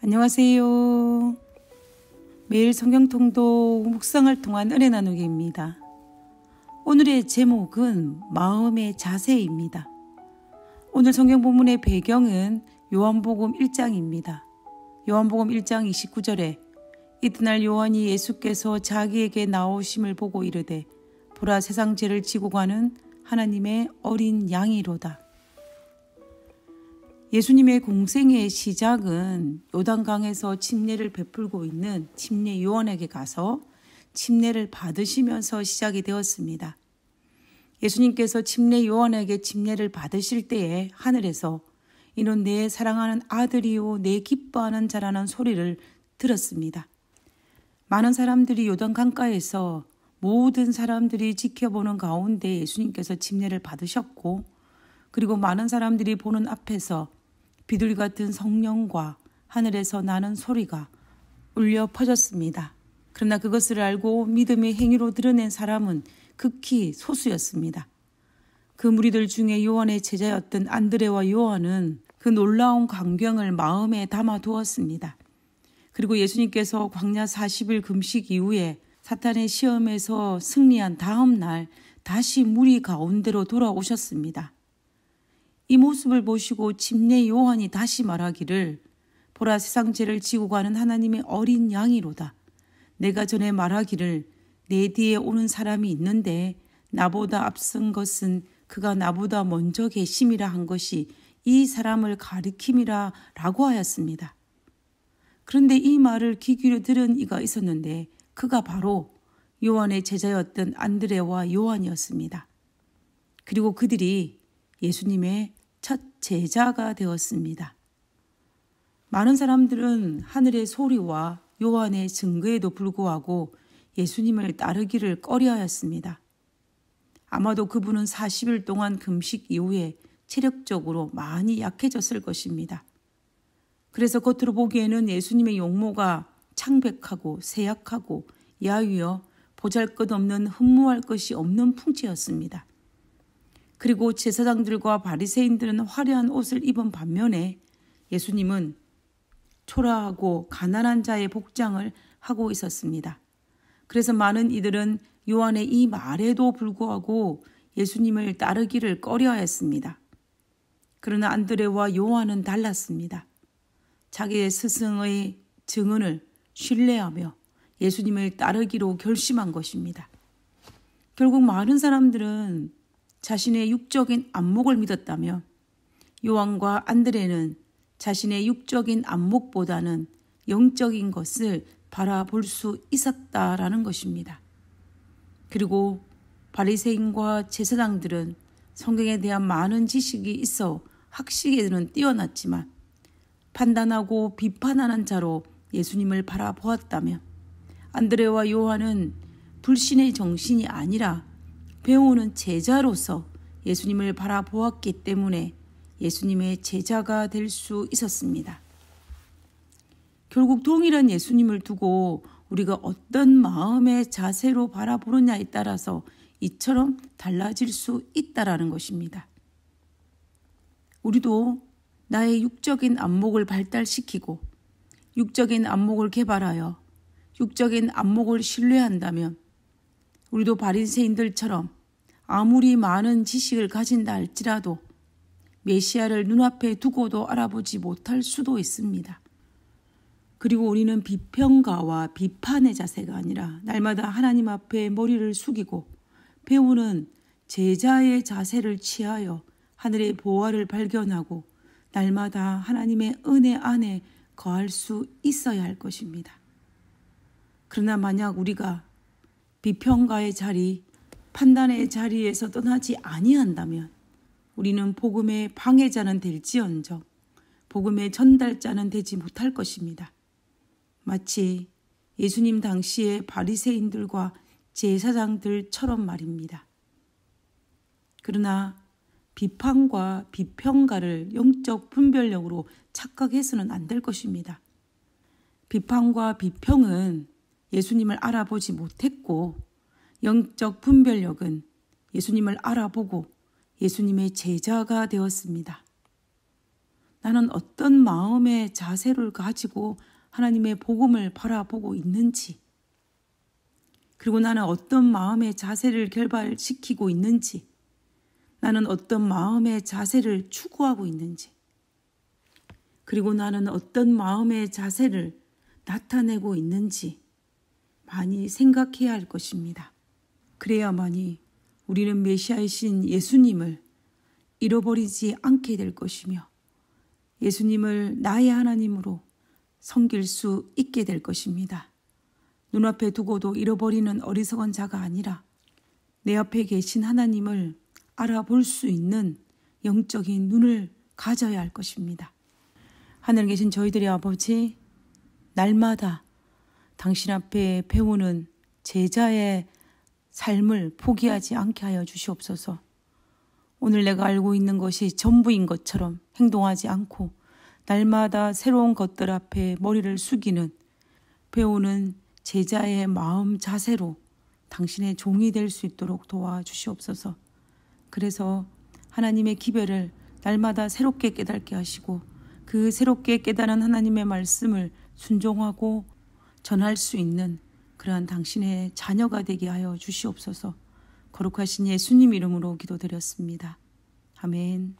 안녕하세요. 매일 성경통독 묵상을 통한 은혜 나누기입니다. 오늘의 제목은 마음의 자세입니다. 오늘 성경 본문의 배경은 요한복음 1장입니다. 요한복음 1장 29절에 이튿날 요한이 예수께서 자기에게 나오심을 보고 이르되 보라 세상 죄를 지고 가는 하나님의 어린 양이로다. 예수님의 공생의 시작은 요단강에서 침례를 베풀고 있는 침례 요원에게 가서 침례를 받으시면서 시작이 되었습니다. 예수님께서 침례 요원에게 침례를 받으실 때에 하늘에서 이는 내 사랑하는 아들이요 내 기뻐하는 자라는 소리를 들었습니다. 많은 사람들이 요단 강가에서 모든 사람들이 지켜보는 가운데 예수님께서 침례를 받으셨고 그리고 많은 사람들이 보는 앞에서 비둘기 같은 성령과 하늘에서 나는 소리가 울려 퍼졌습니다. 그러나 그것을 알고 믿음의 행위로 드러낸 사람은 극히 소수였습니다. 그 무리들 중에 요한의 제자였던 안드레와 요한은 그 놀라운 광경을 마음에 담아 두었습니다. 그리고 예수님께서 광야 40일 금식 이후에 사탄의 시험에서 승리한 다음 날 다시 무리 가운데로 돌아오셨습니다. 이 모습을 보시고 집례 요한이 다시 말하기를 보라 세상 죄를 지고 가는 하나님의 어린 양이로다. 내가 전에 말하기를 내 뒤에 오는 사람이 있는데 나보다 앞선 것은 그가 나보다 먼저 계심이라 한 것이 이 사람을 가리킴이라 라고 하였습니다. 그런데 이 말을 귀 기울여 들은 이가 있었는데 그가 바로 요한의 제자였던 안드레와 요한이었습니다. 그리고 그들이 예수님의 제자가 되었습니다. 많은 사람들은 하늘의 소리와 요한의 증거에도 불구하고 예수님을 따르기를 꺼려하였습니다. 아마도 그분은 40일 동안 금식 이후에 체력적으로 많이 약해졌을 것입니다. 그래서 겉으로 보기에는 예수님의 용모가 창백하고 세약하고 야위어 보잘것없는 흠모할 것이 없는 풍채였습니다. 그리고 제사장들과 바리새인들은 화려한 옷을 입은 반면에 예수님은 초라하고 가난한 자의 복장을 하고 있었습니다. 그래서 많은 이들은 요한의 이 말에도 불구하고 예수님을 따르기를 꺼려했습니다. 그러나 안드레와 요한은 달랐습니다. 자기의 스승의 증언을 신뢰하며 예수님을 따르기로 결심한 것입니다. 결국 많은 사람들은 자신의 육적인 안목을 믿었다며 요한과 안드레는 자신의 육적인 안목보다는 영적인 것을 바라볼 수 있었다라는 것입니다. 그리고 바리새인과 제사장들은 성경에 대한 많은 지식이 있어 학식에는 뛰어났지만 판단하고 비판하는 자로 예수님을 바라보았다며 안드레와 요한은 불신의 정신이 아니라 배우는 제자로서 예수님을 바라보았기 때문에 예수님의 제자가 될 수 있었습니다. 결국 동일한 예수님을 두고 우리가 어떤 마음의 자세로 바라보느냐에 따라서 이처럼 달라질 수 있다라는 것입니다. 우리도 나의 육적인 안목을 발달시키고 육적인 안목을 개발하여 육적인 안목을 신뢰한다면 우리도 바린새인들처럼 아무리 많은 지식을 가진다 할지라도 메시아를 눈앞에 두고도 알아보지 못할 수도 있습니다. 그리고 우리는 비평가와 비판의 자세가 아니라 날마다 하나님 앞에 머리를 숙이고 배우는 제자의 자세를 취하여 하늘의 보화를 발견하고 날마다 하나님의 은혜 안에 거할 수 있어야 할 것입니다. 그러나 만약 우리가 비평가의 자리, 판단의 자리에서 떠나지 아니한다면 우리는 복음의 방해자는 될지언정 복음의 전달자는 되지 못할 것입니다. 마치 예수님 당시의 바리새인들과 제사장들처럼 말입니다. 그러나 비판과 비평가를 영적 분별력으로 착각해서는 안 될 것입니다. 비판과 비평은 예수님을 알아보지 못했고 영적 분별력은 예수님을 알아보고 예수님의 제자가 되었습니다. 나는 어떤 마음의 자세를 가지고 하나님의 복음을 바라보고 있는지, 그리고 나는 어떤 마음의 자세를 결발시키고 있는지, 나는 어떤 마음의 자세를 추구하고 있는지, 그리고 나는 어떤 마음의 자세를 나타내고 있는지 많이 생각해야 할 것입니다. 그래야만이 우리는 메시아이신 예수님을 잃어버리지 않게 될 것이며 예수님을 나의 하나님으로 섬길 수 있게 될 것입니다. 눈앞에 두고도 잃어버리는 어리석은 자가 아니라 내 앞에 계신 하나님을 알아볼 수 있는 영적인 눈을 가져야 할 것입니다. 하늘 계신 저희들의 아버지, 날마다 당신 앞에 배우는 제자의 삶을 포기하지 않게 하여 주시옵소서. 오늘 내가 알고 있는 것이 전부인 것처럼 행동하지 않고 날마다 새로운 것들 앞에 머리를 숙이는 배우는 제자의 마음 자세로 당신의 종이 될 수 있도록 도와주시옵소서. 그래서 하나님의 기별을 날마다 새롭게 깨닫게 하시고 그 새롭게 깨달은 하나님의 말씀을 순종하고 전할 수 있는 그러한 당신의 자녀가 되게 하여 주시옵소서. 거룩하신 예수님 이름으로 기도드렸습니다. 아멘.